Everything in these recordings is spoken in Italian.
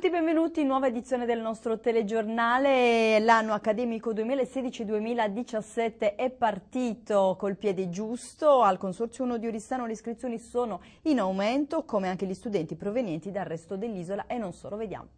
tutti benvenuti, in nuova edizione del nostro telegiornale. L'anno accademico 2016-2017 è partito col piede giusto. Al Consorzio 1 di Oristano le iscrizioni sono in aumento, come anche gli studenti provenienti dal resto dell'isola e non solo. Vediamo.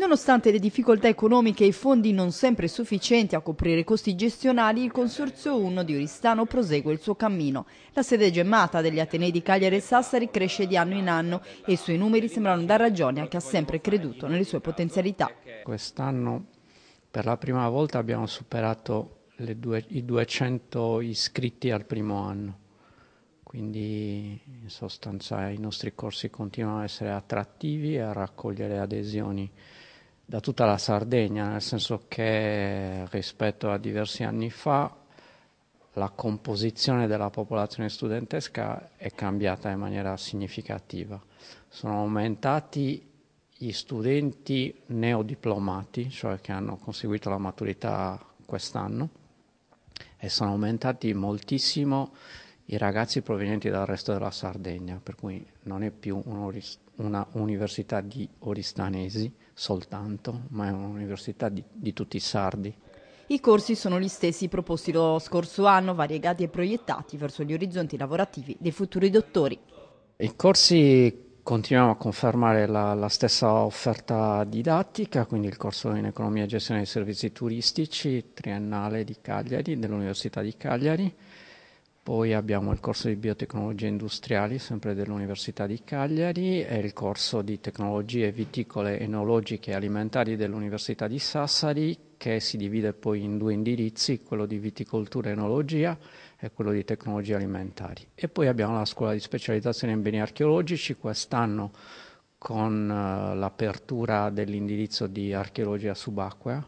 Nonostante le difficoltà economiche e i fondi non sempre sufficienti a coprire i costi gestionali, il Consorzio 1 di Oristano prosegue il suo cammino. La sede gemmata degli Atenei di Cagliari e Sassari cresce di anno in anno e i suoi numeri sembrano dar ragione a chi ha sempre creduto nelle sue potenzialità. Quest'anno per la prima volta abbiamo superato due, i 200 iscritti al primo anno, quindi in sostanza i nostri corsi continuano a essere attrattivi e a raccogliere adesioni da tutta la Sardegna, nel senso che rispetto a diversi anni fa la composizione della popolazione studentesca è cambiata in maniera significativa. Sono aumentati gli studenti neodiplomati, cioè che hanno conseguito la maturità quest'anno, e sono aumentati moltissimo i ragazzi provenienti dal resto della Sardegna, per cui non è più una università di oristanesi, soltanto, ma è un'università di, di tutti i sardi. I corsi sono gli stessi proposti lo scorso anno, variegati e proiettati verso gli orizzonti lavorativi dei futuri dottori. I corsi continuiamo a confermare la, la, stessa offerta didattica, quindi il corso in economia e gestione dei servizi turistici triennale di Cagliari, dell'Università di Cagliari. Poi abbiamo il corso di biotecnologie industriali, sempre dell'Università di Cagliari, e il corso di tecnologie viticole, enologiche e alimentari dell'Università di Sassari, che si divide poi in due indirizzi, quello di viticoltura e enologia e quello di tecnologie alimentari. E poi abbiamo la scuola di specializzazione in beni archeologici, quest'anno con eh, l'apertura dell'indirizzo di archeologia subacquea,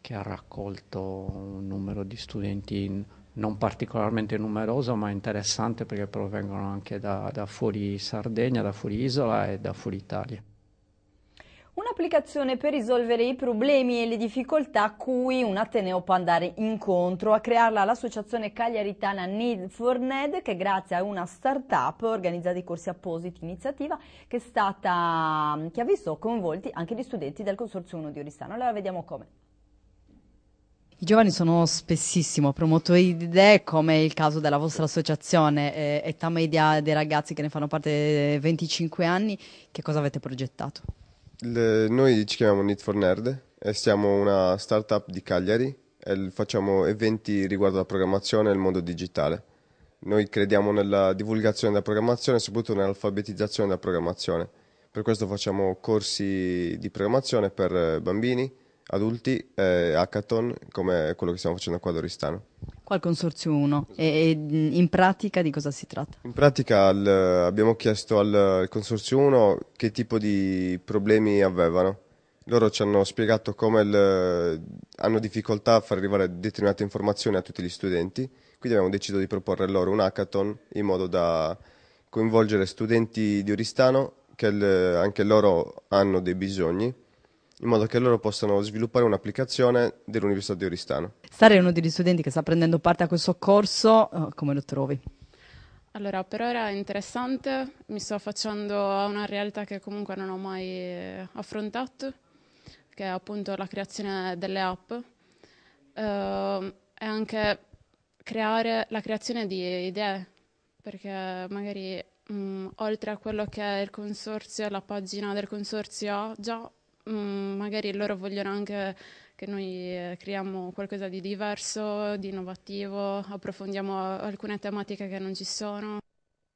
che ha raccolto un numero di studenti non particolarmente numeroso ma interessante perché provengono anche da, da fuori Sardegna, da fuori Isola e da fuori Italia. Un'applicazione per risolvere i problemi e le difficoltà a cui un Ateneo può andare incontro. A crearla l'associazione cagliaritana Need for Ned che grazie a una start-up organizza dei corsi appositi, iniziativa che, stata, che ha visto coinvolti anche gli studenti del Consorzio 1 di Oristano. Allora vediamo come. I giovani sono spessissimo promotori di idee, come il caso della vostra associazione, eh, età media dei ragazzi che ne fanno parte 25 anni. Che cosa avete progettato? Le, noi ci chiamiamo Need for Nerd e siamo una startup di Cagliari e facciamo eventi riguardo alla programmazione e il mondo digitale. Noi crediamo nella divulgazione della programmazione e soprattutto nell'alfabetizzazione della programmazione. Per questo facciamo corsi di programmazione per eh, bambini, adulti eh, hackathon come quello che stiamo facendo qua ad Oristano. Qua al Consorzio 1 e, in pratica di cosa si tratta? In pratica al, abbiamo chiesto al Consorzio 1 che tipo di problemi avevano. Loro ci hanno spiegato come il, hanno difficoltà a far arrivare determinate informazioni a tutti gli studenti, quindi abbiamo deciso di proporre loro un hackathon in modo da coinvolgere studenti di Oristano che il, anche loro hanno dei bisogni in modo che loro possano sviluppare un'applicazione dell'Università di Oristano. Sara uno degli studenti che sta prendendo parte a questo corso, eh, come lo trovi? Allora, per ora è interessante, mi sto facendo a una realtà che comunque non ho mai eh, affrontato, che è appunto la creazione delle app. Uh, è anche creare la creazione di idee, perché magari mh, mm, oltre a quello che è il consorzio, la pagina del consorzio ha già mh, mm, magari loro vogliono anche che noi eh, creiamo qualcosa di diverso, di innovativo, approfondiamo alcune tematiche che non ci sono.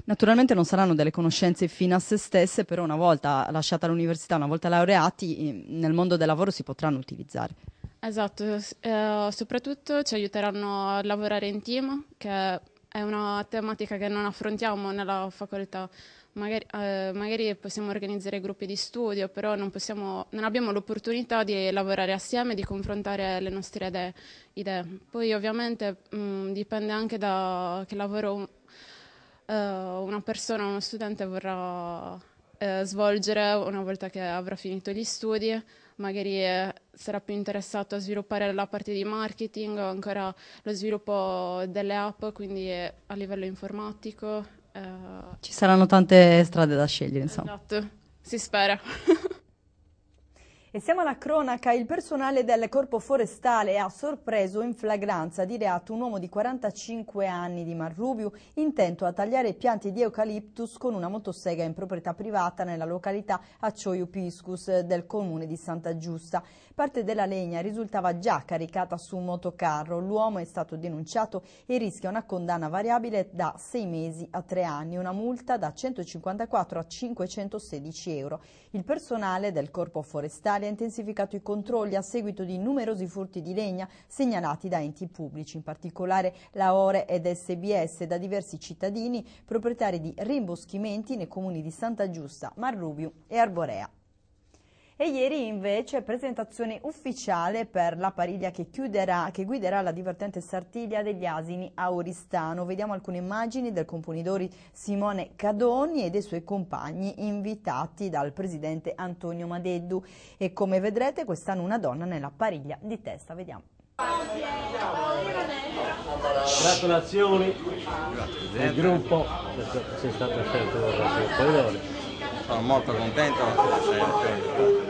Naturalmente non saranno delle conoscenze fine a se stesse, però una volta lasciata l'università, una volta laureati, nel mondo del lavoro si potranno utilizzare. Esatto, eh, soprattutto ci aiuteranno a lavorare in team, che è una tematica che non affrontiamo nella facoltà. Magari, eh, magari, possiamo organizzare gruppi di studio, però non, possiamo, non abbiamo l'opportunità di lavorare assieme, di confrontare le nostre idee. idee. Poi ovviamente mh, mm, dipende anche da che lavoro eh, una persona, uno studente vorrà eh, svolgere una volta che avrà finito gli studi magari eh, sarà più interessato a sviluppare la parte di marketing o ancora lo sviluppo delle app, quindi eh, a livello informatico. Eh, Ci saranno tante strade da scegliere, insomma. Esatto, si spera. E siamo alla cronaca, il personale del Corpo Forestale ha sorpreso in flagranza di reato un uomo di 45 anni di Marrubiu intento a tagliare piante di eucaliptus con una motosega in proprietà privata nella località Accioio Piscus del comune di Santa Giusta. Parte della legna risultava già caricata su un motocarro, l'uomo è stato denunciato e rischia una condanna variabile da 6 mesi a 3 anni, una multa da 154 a 516 euro. Il personale del Corpo Forestale Italia ha intensificato i controlli a seguito di numerosi furti di legna segnalati da enti pubblici, in particolare la Ore ed SBS da diversi cittadini proprietari di rimboschimenti nei comuni di Santa Giusta, Marrubio e Arborea. E ieri invece presentazione ufficiale per la pariglia che, chiuderà, che guiderà la divertente sartiglia degli asini a Oristano. Vediamo alcune immagini del componidori Simone Cadoni e dei suoi compagni invitati dal presidente Antonio Madeddu. E come vedrete quest'anno una donna nella pariglia di testa. Vediamo. Gratulazioni al gruppo che è stato scelto dal componidore. Sono molto contento.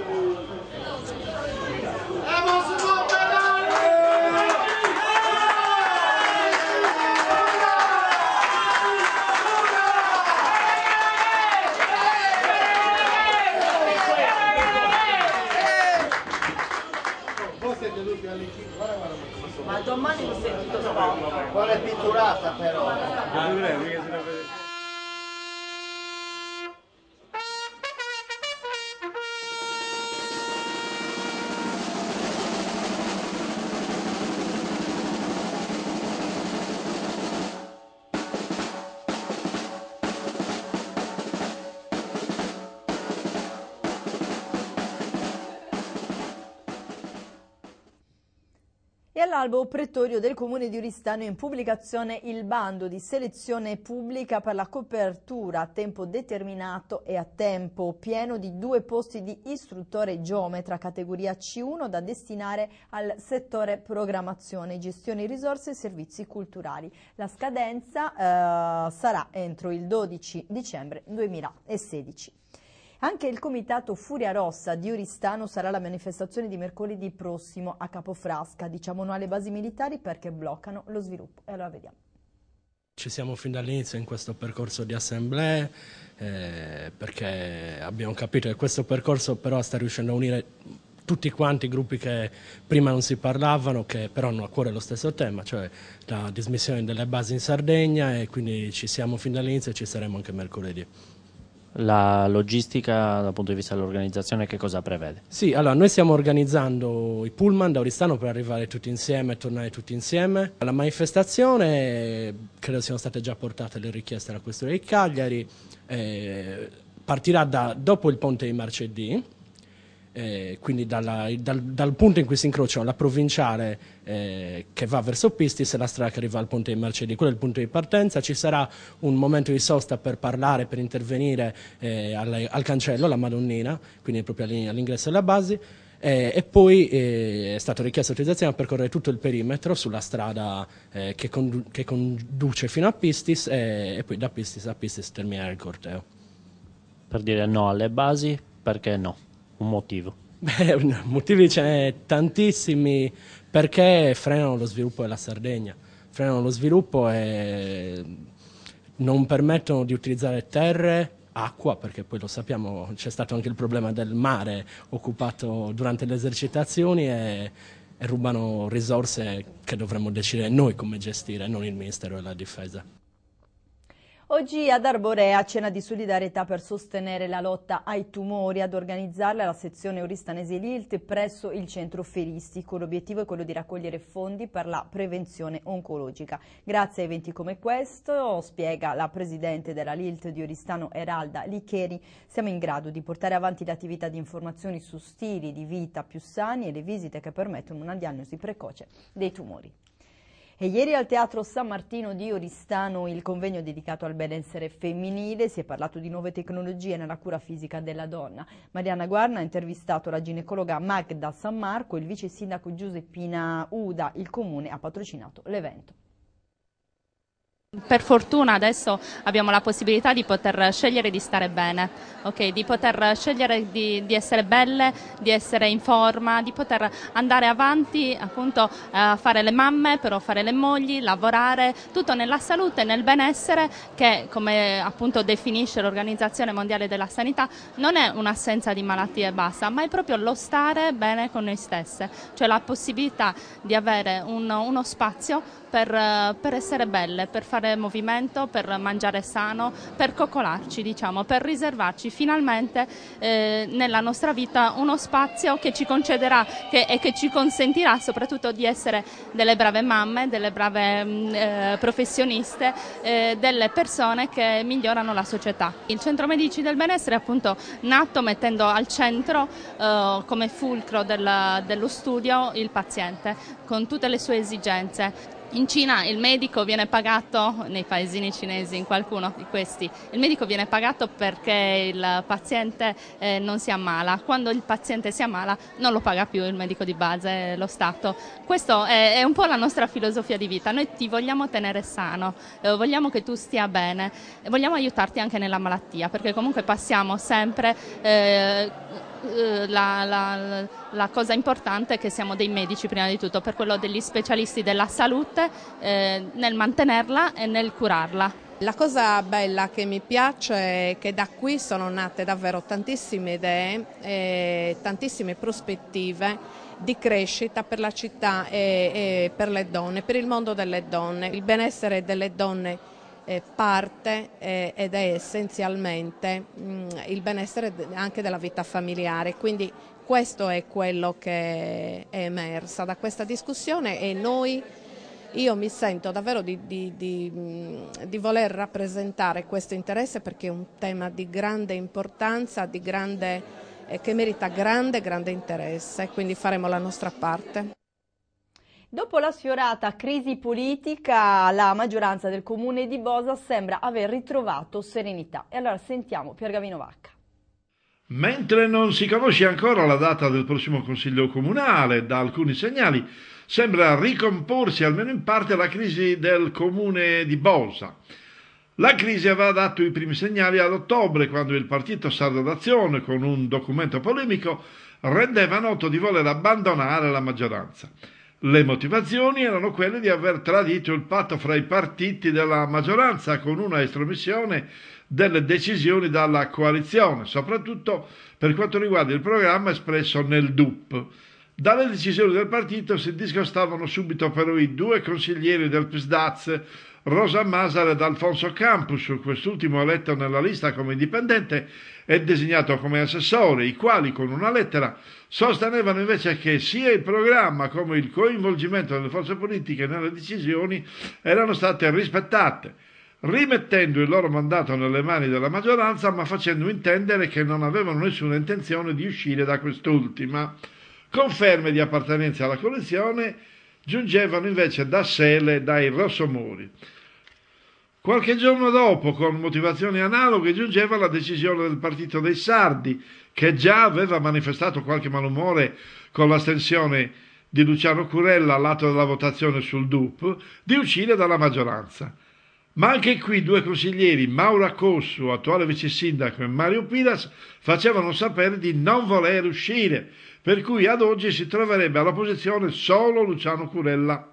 E all'albo pretorio del comune di Oristano in pubblicazione il bando di selezione pubblica per la copertura a tempo determinato e a tempo pieno di due posti di istruttore geometra categoria C1 da destinare al settore programmazione, gestione risorse e servizi culturali. La scadenza eh, sarà entro il 12 dicembre 2016. Anche il comitato Furia Rossa di Oristano sarà la manifestazione di mercoledì prossimo a Capofrasca. Diciamo no alle basi militari perché bloccano lo sviluppo. E allora vediamo. Ci siamo fin dall'inizio in questo percorso di assemblee eh, perché abbiamo capito che questo percorso però sta riuscendo a unire tutti quanti i gruppi che prima non si parlavano, che però hanno a cuore lo stesso tema, cioè la dismissione delle basi in Sardegna e quindi ci siamo fin dall'inizio e ci saremo anche mercoledì. La logistica dal punto di vista dell'organizzazione che cosa prevede? Sì, allora noi stiamo organizzando i pullman da Oristano per arrivare tutti insieme e tornare tutti insieme. Alla manifestazione credo siano state già portate le richieste alla questura di Cagliari, eh, partirà da, dopo il ponte di marcedì eh, quindi dalla, dal, dal, punto in cui si incrociano la provinciale eh, che va verso Pistis e la strada che arriva al ponte di Marcelli, quello è il punto di partenza, ci sarà un momento di sosta per parlare, per intervenire eh, al, al, cancello, alla Madonnina, quindi proprio all'ingresso della base, eh, e poi eh, è stata richiesta l'autorizzazione a percorrere tutto il perimetro sulla strada eh, che, condu che, conduce fino a Pistis e, e poi da Pistis a Pistis terminare il corteo. Per dire no alle basi, perché no? un motivo? Beh, motivi ce ne sono tantissimi perché frenano lo sviluppo della Sardegna, frenano lo sviluppo e non permettono di utilizzare terre, acqua, perché poi lo sappiamo c'è stato anche il problema del mare occupato durante le esercitazioni e, e rubano risorse che dovremmo decidere noi come gestire, non il Ministero della Difesa. Oggi ad Arborea cena di solidarietà per sostenere la lotta ai tumori ad organizzarla la sezione Oristanese Lilt presso il centro feristico. L'obiettivo è quello di raccogliere fondi per la prevenzione oncologica. Grazie a eventi come questo, spiega la presidente della Lilt di Oristano Eralda Licheri, siamo in grado di portare avanti l'attività di informazioni su stili di vita più sani e le visite che permettono una diagnosi precoce dei tumori. E ieri al Teatro San Martino di Oristano il convegno dedicato al benessere femminile si è parlato di nuove tecnologie nella cura fisica della donna. Mariana Guarna ha intervistato la ginecologa Magda San Marco e il vice sindaco Giuseppina Uda. Il comune ha patrocinato l'evento. Per fortuna adesso abbiamo la possibilità di poter scegliere di stare bene, okay? di poter scegliere di, di, essere belle, di essere in forma, di poter andare avanti, appunto a eh, fare le mamme, però fare le mogli, lavorare, tutto nella salute e nel benessere che come appunto definisce l'Organizzazione Mondiale della Sanità non è un'assenza di malattie bassa, ma è proprio lo stare bene con noi stesse, cioè la possibilità di avere un, uno spazio per, per essere belle, per fare fare movimento, per mangiare sano, per coccolarci, diciamo, per riservarci finalmente eh, nella nostra vita uno spazio che ci concederà che, e che ci consentirà soprattutto di essere delle brave mamme, delle brave mm, eh, professioniste, eh, delle persone che migliorano la società. Il Centro Medici del Benessere è appunto nato mettendo al centro eh, come fulcro del, dello studio il paziente con tutte le sue esigenze. In Cina il medico viene pagato, nei paesini cinesi, in qualcuno di questi, il medico viene pagato perché il paziente eh, non si ammala. Quando il paziente si ammala non lo paga più il medico di base, eh, lo Stato. Questa è, è, un po' la nostra filosofia di vita. Noi ti vogliamo tenere sano, eh, vogliamo che tu stia bene, e vogliamo aiutarti anche nella malattia, perché comunque passiamo sempre eh, eh la, la la cosa importante è che siamo dei medici prima di tutto, per quello degli specialisti della salute eh, nel mantenerla e nel curarla. La cosa bella che mi piace è che da qui sono nate davvero tantissime idee e tantissime prospettive di crescita per la città e, e per le donne, per il mondo delle donne. Il benessere delle donne eh, parte eh, ed è essenzialmente mh, mm, il benessere anche della vita familiare, quindi questo è quello che è emersa da questa discussione e noi io mi sento davvero di, di, di, di, voler rappresentare questo interesse perché è un tema di grande importanza, grande, eh, che merita grande, grande interesse, quindi faremo la nostra parte. Dopo la sfiorata crisi politica, la maggioranza del comune di Bosa sembra aver ritrovato serenità. E allora sentiamo Piergavino Vacca. Mentre non si conosce ancora la data del prossimo Consiglio Comunale, da alcuni segnali sembra ricomporsi almeno in parte la crisi del comune di Bosa. La crisi aveva dato i primi segnali ad ottobre, quando il partito Sardo d'Azione, con un documento polemico, rendeva noto di voler abbandonare la maggioranza. Le motivazioni erano quelle di aver tradito il patto fra i partiti della maggioranza con una estromissione delle decisioni dalla coalizione, soprattutto per quanto riguarda il programma espresso nel DUP dalle decisioni del partito si discostavano subito però i due consiglieri del PSDAZ, Rosa Masar ed Alfonso Campus, quest'ultimo eletto nella lista come indipendente e designato come assessore, i quali con una lettera sostenevano invece che sia il programma come il coinvolgimento delle forze politiche nelle decisioni erano state rispettate, rimettendo il loro mandato nelle mani della maggioranza ma facendo intendere che non avevano nessuna intenzione di uscire da quest'ultima. Conferme di appartenenza alla collezione giungevano invece da Sele e dai Rossomori. Qualche giorno dopo, con motivazioni analoghe, giungeva la decisione del partito dei Sardi, che già aveva manifestato qualche malumore con l'astensione di Luciano Curella all'atto della votazione sul DUP, di uscire dalla maggioranza. Ma anche qui due consiglieri, Maura Cossu, attuale vice sindaco, e Mario Piras, facevano sapere di non voler uscire, per cui ad oggi si troverebbe alla posizione solo Luciano Curella.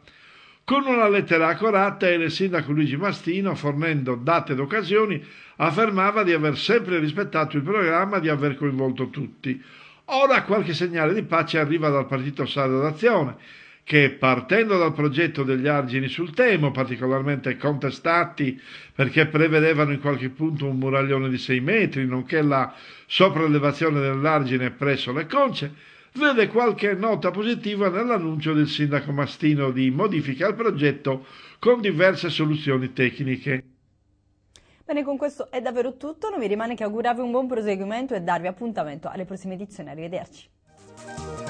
Con una lettera accurata, il sindaco Luigi Mastino, fornendo date ed occasioni, affermava di aver sempre rispettato il programma e di aver coinvolto tutti. Ora qualche segnale di pace arriva dal partito Sardo d'Azione, che partendo dal progetto degli argini sul Temo, particolarmente contestati perché prevedevano in qualche punto un muraglione di 6 metri, nonché la sopraelevazione dell'argine presso le conce, vede qualche nota positiva nell'annuncio del sindaco Mastino di modifica al progetto con diverse soluzioni tecniche. Bene, con questo è davvero tutto, non mi rimane che augurarvi un buon proseguimento e darvi appuntamento alle prossime edizioni. Arrivederci.